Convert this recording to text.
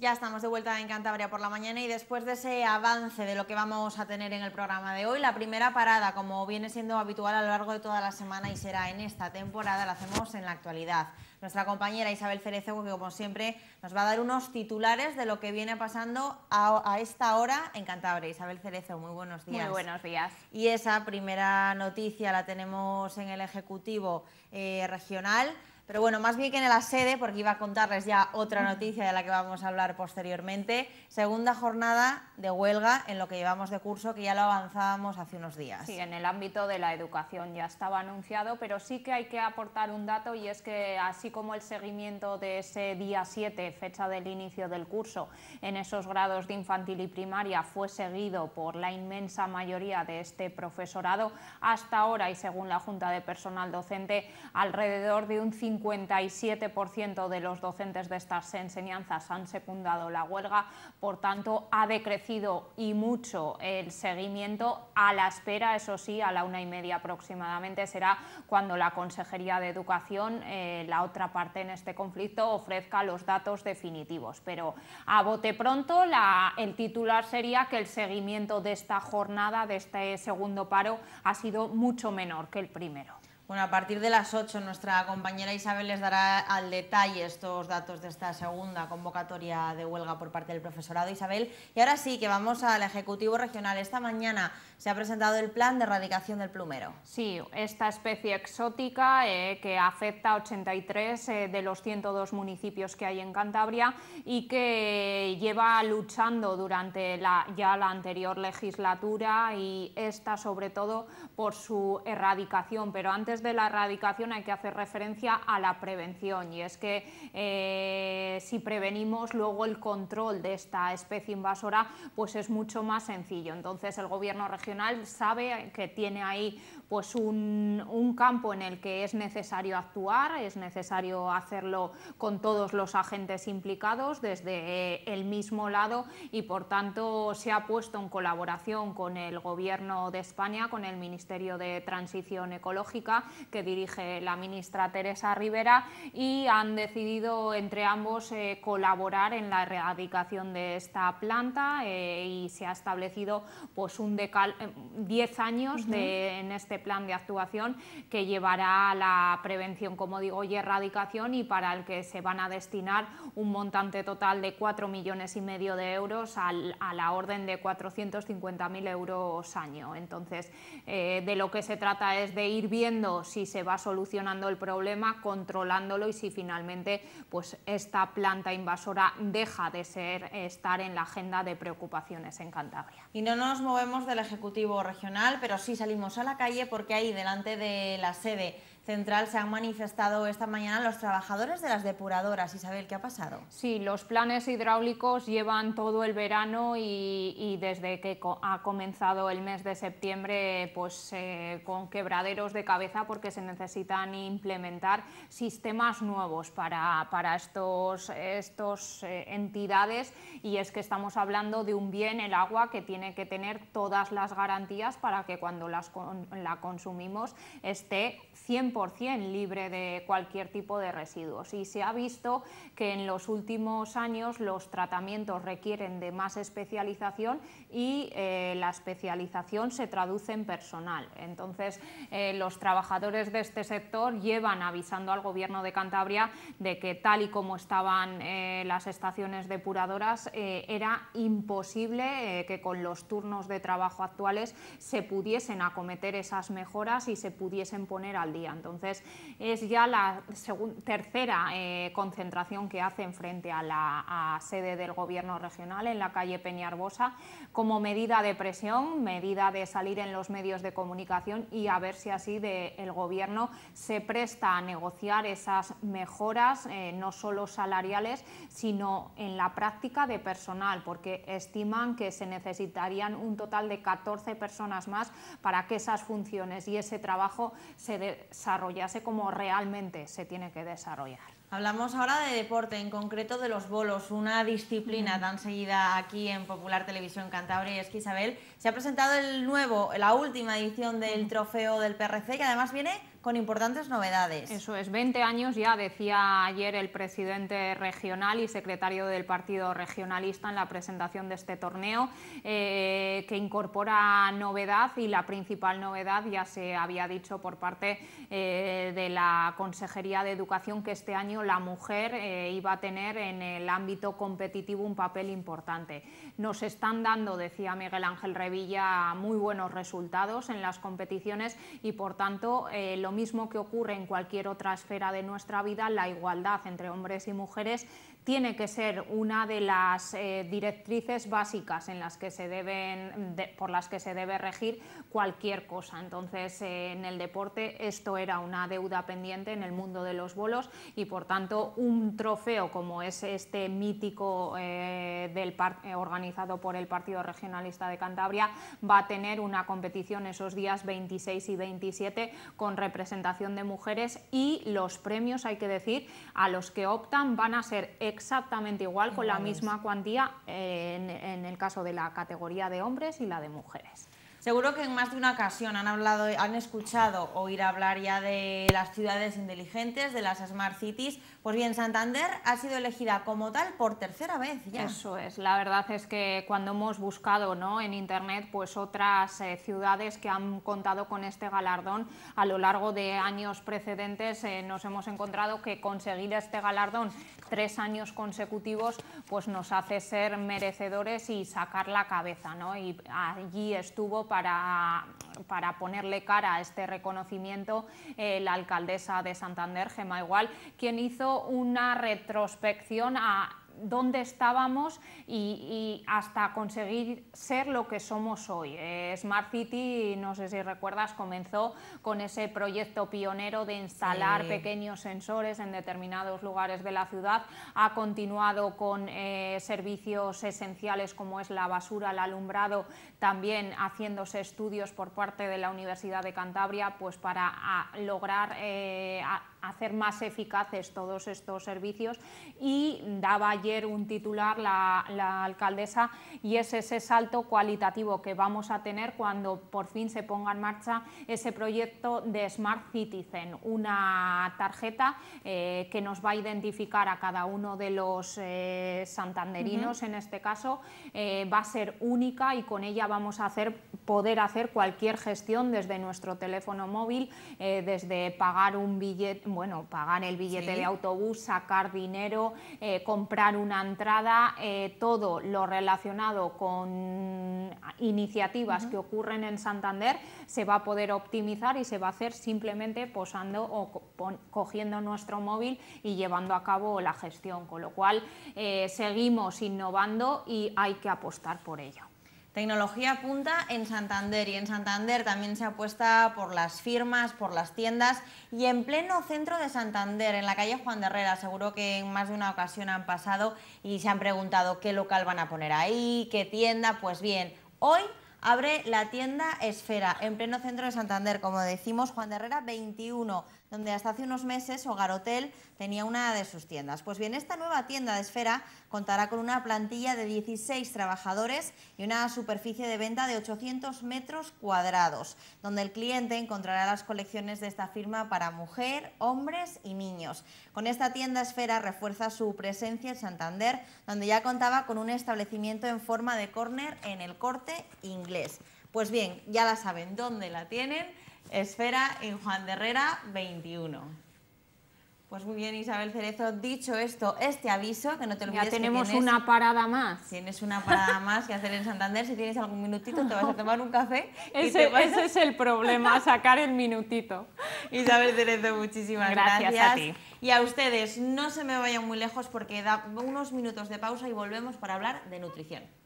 Ya estamos de vuelta en Cantabria por la mañana y después de ese avance de lo que vamos a tener en el programa de hoy, la primera parada, como viene siendo habitual a lo largo de toda la semana y será en esta temporada, la hacemos en la actualidad. Nuestra compañera Isabel Cerezo, que como siempre nos va a dar unos titulares de lo que viene pasando a, esta hora en Cantabria. Isabel Cerezo, muy buenos días. Muy buenos días. Y esa primera noticia la tenemos en el Ejecutivo eh, Regional. Pero bueno, más bien que en la sede, porque iba a contarles ya otra noticia de la que vamos a hablar posteriormente. Segunda jornada de huelga en lo que llevamos de curso, que ya lo avanzábamos hace unos días. Sí, en el ámbito de la educación ya estaba anunciado, pero sí que hay que aportar un dato y es que así como el seguimiento de ese día 7, fecha del inicio del curso, en esos grados de infantil y primaria fue seguido por la inmensa mayoría de este profesorado, hasta ahora y según la Junta de Personal Docente, alrededor de un 57% de los docentes de estas enseñanzas han secundado la huelga, por tanto ha decrecido y mucho el seguimiento a la espera, eso sí, a la una y media aproximadamente será cuando la Consejería de Educación, eh, la otra parte en este conflicto, ofrezca los datos definitivos. Pero a bote pronto el titular sería que el seguimiento de esta jornada, de este segundo paro, ha sido mucho menor que el primero. Bueno, a partir de las 8 nuestra compañera Isabel les dará al detalle estos datos de esta segunda convocatoria de huelga por parte del profesorado Isabel. Y ahora sí, que vamos al Ejecutivo Regional. Esta mañana se ha presentado el plan de erradicación del plumero. Sí, esta especie exótica eh, que afecta a 83 eh, de los 102 municipios que hay en Cantabria y que lleva luchando durante la, ya la anterior legislatura y esta sobre todo por su erradicación. Pero antes de la erradicación hay que hacer referencia a la prevención y es que eh, si prevenimos luego el control de esta especie invasora pues es mucho más sencillo. Entonces el gobierno regional sabe que tiene ahí pues un campo en el que es necesario actuar, es necesario hacerlo con todos los agentes implicados desde eh, el mismo lado y por tanto se ha puesto en colaboración con el gobierno de España, con el Ministerio de Transición Ecológica, que dirige la ministra Teresa Rivera y han decidido entre ambos eh, colaborar en la erradicación de esta planta eh, y se ha establecido pues un decal 10 eh, años en este plan de actuación que llevará a la prevención, como digo, y erradicación y para el que se van a destinar un montante total de 4 millones y medio de euros a la orden de 450.000 euros año. Entonces, de lo que se trata es de ir viendo si se va solucionando el problema, controlándolo y si finalmente pues, esta planta invasora deja de ser, estar en la agenda de preocupaciones en Cantabria. Y no nos movemos del Ejecutivo Regional, pero sí salimos a la calle porque ahí delante de la sede se han manifestado esta mañana los trabajadores de las depuradoras. Isabel, ¿qué ha pasado? Sí, los planes hidráulicos llevan todo el verano y, desde que ha comenzado el mes de septiembre pues eh, con quebraderos de cabeza porque se necesitan implementar sistemas nuevos para, para estos, estos eh, entidades y es que estamos hablando de un bien, el agua, que tiene que tener todas las garantías para que cuando las la consumimos esté 100% libre de cualquier tipo de residuos. Y se ha visto que en los últimos años los tratamientos requieren de más especialización y eh, la especialización se traduce en personal. Entonces, eh, los trabajadores de este sector llevan avisando al Gobierno de Cantabria de que tal y como estaban eh, las estaciones depuradoras, era imposible que con los turnos de trabajo actuales se pudiesen acometer esas mejoras y se pudiesen poner al día. Entonces es ya la tercera eh, concentración que hacen frente a la sede del gobierno regional en la calle Peñarbosa como medida de presión, medida de salir en los medios de comunicación y a ver si así el gobierno se presta a negociar esas mejoras, eh, no solo salariales, sino en la práctica de personal, porque estiman que se necesitarían un total de 14 personas más para que esas funciones y ese trabajo se desarrollen desarrollarse como realmente se tiene que desarrollar. Hablamos ahora de deporte, en concreto de los bolos, una disciplina tan seguida aquí en Popular Televisión Cantabria. Y es que Isabel se ha presentado el nuevo, la última edición del trofeo del PRC, que además viene con importantes novedades. Eso es, 20 años ya, decía ayer el presidente regional y secretario del Partido Regionalista en la presentación de este torneo, eh, que incorpora novedad y la principal novedad ya se había dicho por parte eh, de la Consejería de Educación que este año la mujer eh, iba a tener en el ámbito competitivo un papel importante. Nos están dando, decía Miguel Ángel Revilla, muy buenos resultados en las competiciones y por tanto lo lo mismo que ocurre en cualquier otra esfera de nuestra vida, la igualdad entre hombres y mujeres tiene que ser una de las eh, directrices básicas en las que se deben, por las que se debe regir cualquier cosa. Entonces, eh, en el deporte esto era una deuda pendiente en el mundo de los bolos y, por tanto, un trofeo como es este mítico eh, del organizado por el Partido Regionalista de Cantabria va a tener una competición esos días 26 y 27 con representación de mujeres y los premios, hay que decir, a los que optan van a ser exactamente igual, con la misma cuantía eh, en el caso de la categoría de hombres y la de mujeres. Seguro que en más de una ocasión han hablado, han escuchado oír hablar ya de las ciudades inteligentes, de las smart cities. Pues bien, Santander ha sido elegida como tal por tercera vez ya. Eso es. La verdad es que cuando hemos buscado, ¿no? En internet, pues otras eh, ciudades que han contado con este galardón a lo largo de años precedentes, eh, nos hemos encontrado que conseguir este galardón tres años consecutivos, pues nos hace ser merecedores y sacar la cabeza, ¿no? Y allí estuvo para, para ponerle cara a este reconocimiento eh, la alcaldesa de Santander, Gema Igual, quien hizo una retrospección a dónde estábamos y, hasta conseguir ser lo que somos hoy. Eh, Smart City, no sé si recuerdas, comenzó con ese proyecto pionero de instalar pequeños sensores en determinados lugares de la ciudad, ha continuado con eh, servicios esenciales como es la basura, el alumbrado, también haciéndose estudios por parte de la Universidad de Cantabria pues para ah, lograr eh, hacer más eficaces todos estos servicios y daba ya un titular, la, alcaldesa, y es ese salto cualitativo que vamos a tener cuando por fin se ponga en marcha ese proyecto de Smart Citizen, una tarjeta eh, que nos va a identificar a cada uno de los eh, santanderinos, en este caso, eh, va a ser única y con ella vamos a hacer, poder hacer cualquier gestión desde nuestro teléfono móvil, desde pagar un billete, bueno, pagar el billete de autobús, sacar dinero, comprar un una entrada eh, todo lo relacionado con iniciativas que ocurren en Santander se va a poder optimizar y se va a hacer simplemente posando o cogiendo nuestro móvil y llevando a cabo la gestión, con lo cual eh, seguimos innovando y hay que apostar por ello. Tecnología punta en Santander y en Santander también se apuesta por las firmas, por las tiendas y en pleno centro de Santander, en la calle Juan de Herrera, seguro que en más de una ocasión han pasado y se han preguntado qué local van a poner ahí, qué tienda, pues bien, hoy abre la tienda Esfera en pleno centro de Santander, como decimos Juan de Herrera 21 donde hasta hace unos meses Hogar tenía una de sus tiendas. Pues bien, esta nueva tienda de Esfera contará con una plantilla de 16 trabajadores y una superficie de venta de 800 metros cuadrados, donde el cliente encontrará las colecciones de esta firma para mujer, hombres y niños. Con esta tienda Esfera refuerza su presencia en Santander, donde ya contaba con un establecimiento en forma de córner en el corte inglés. Pues bien, ya la saben dónde la tienen Esfera en Juan de Herrera 21. Pues muy bien, Isabel Cerezo, dicho esto, este aviso, que no te olvides Ya tenemos que tienes, una parada más. Tienes una parada más que hacer en Santander, si tienes algún minutito te vas a tomar un café. Ese, ese es el problema, sacar el minutito. Isabel Cerezo, muchísimas gracias. Gracias a ti. Y a ustedes, no se me vayan muy lejos porque da unos minutos de pausa y volvemos para hablar de nutrición.